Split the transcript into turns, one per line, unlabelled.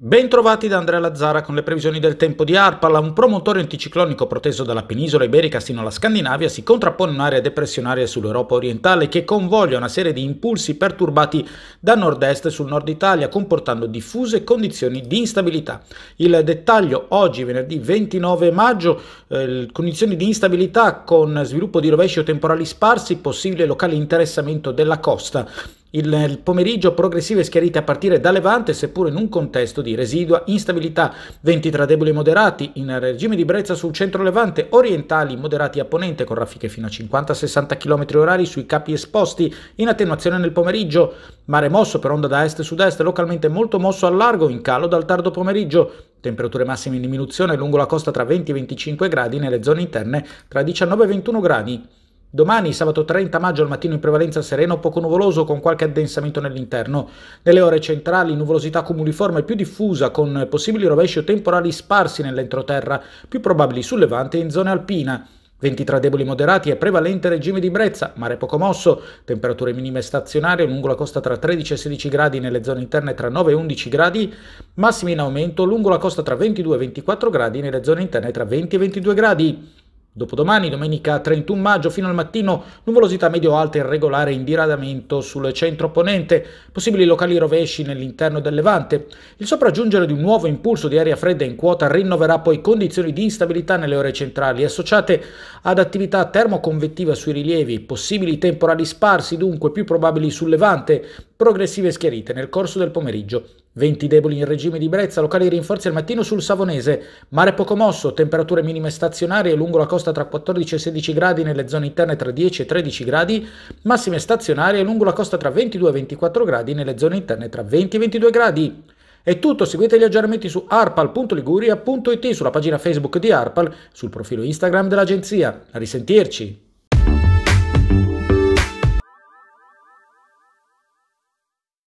Bentrovati da Andrea Lazzara con le previsioni del tempo di Arpala, un promotore anticiclonico proteso dalla penisola iberica sino alla Scandinavia si contrappone un'area depressionaria sull'Europa orientale che convoglia una serie di impulsi perturbati da nord-est sul nord Italia, comportando diffuse condizioni di instabilità. Il dettaglio oggi, venerdì 29 maggio, eh, condizioni di instabilità con sviluppo di rovesci o temporali sparsi, possibile locale interessamento della costa. Il pomeriggio progressive schiarite a partire da Levante, seppur in un contesto di residua instabilità. Venti tra deboli e moderati in regime di brezza sul centro Levante, orientali moderati a ponente con raffiche fino a 50-60 km h sui capi esposti, in attenuazione nel pomeriggio. Mare mosso per onda da est-sud-est, localmente molto mosso al largo, in calo dal tardo pomeriggio. Temperature massime in diminuzione lungo la costa tra 20 e 25 gradi, nelle zone interne tra 19 e 21 gradi. Domani, sabato 30 maggio, al mattino in prevalenza sereno, poco nuvoloso con qualche addensamento nell'interno. Nelle ore centrali nuvolosità cumuliforme più diffusa con possibili rovesci o temporali sparsi nell'entroterra, più probabili sul levante e in zona alpina. Venti tra deboli moderati e prevalente regime di brezza, mare poco mosso, temperature minime stazionarie lungo la costa tra 13 e 16 gradi nelle zone interne tra 9 e 11 gradi, massimi in aumento lungo la costa tra 22 e 24 gradi nelle zone interne tra 20 e 22 gradi. Dopodomani, domenica 31 maggio, fino al mattino, nuvolosità medio-alta e irregolare in diradamento sul centro ponente, possibili locali rovesci nell'interno del Levante. Il sopraggiungere di un nuovo impulso di aria fredda in quota rinnoverà poi condizioni di instabilità nelle ore centrali, associate ad attività termoconvettiva sui rilievi, possibili temporali sparsi dunque più probabili sul Levante, progressive schierite nel corso del pomeriggio. Venti deboli in regime di brezza, locali rinforzi al mattino sul Savonese, mare poco mosso, temperature minime stazionarie lungo la costa tra 14 e 16 gradi nelle zone interne tra 10 e 13 gradi, massime stazionarie lungo la costa tra 22 e 24 gradi nelle zone interne tra 20 e 22 gradi. È tutto, seguite gli aggiornamenti su arpal.liguria.it, sulla pagina Facebook di Arpal, sul profilo Instagram dell'agenzia. A risentirci!